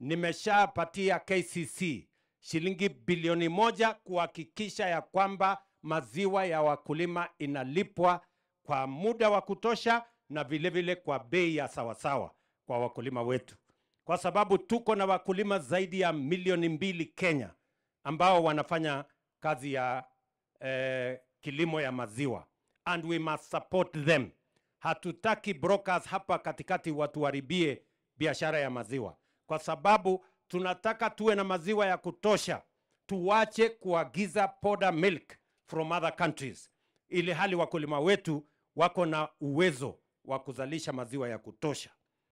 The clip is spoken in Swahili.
nimeshapatia KCC shilingi bilioni moja kuhakikisha ya kwamba maziwa ya wakulima inalipwa kwa muda wa kutosha na vilevile vile kwa bei ya sawasawa kwa wakulima wetu, kwa sababu tuko na wakulima zaidi ya milioni mbili Kenya ambao wanafanya kazi ya eh, kilimo ya maziwa and we must support them. Hatutaki brokers hapa katikati watuharibie biashara ya maziwa kwa sababu tunataka tuwe na maziwa ya kutosha, tuwache kuagiza powder milk from other countries, ili hali wakulima wetu wako na uwezo wa kuzalisha maziwa ya kutosha.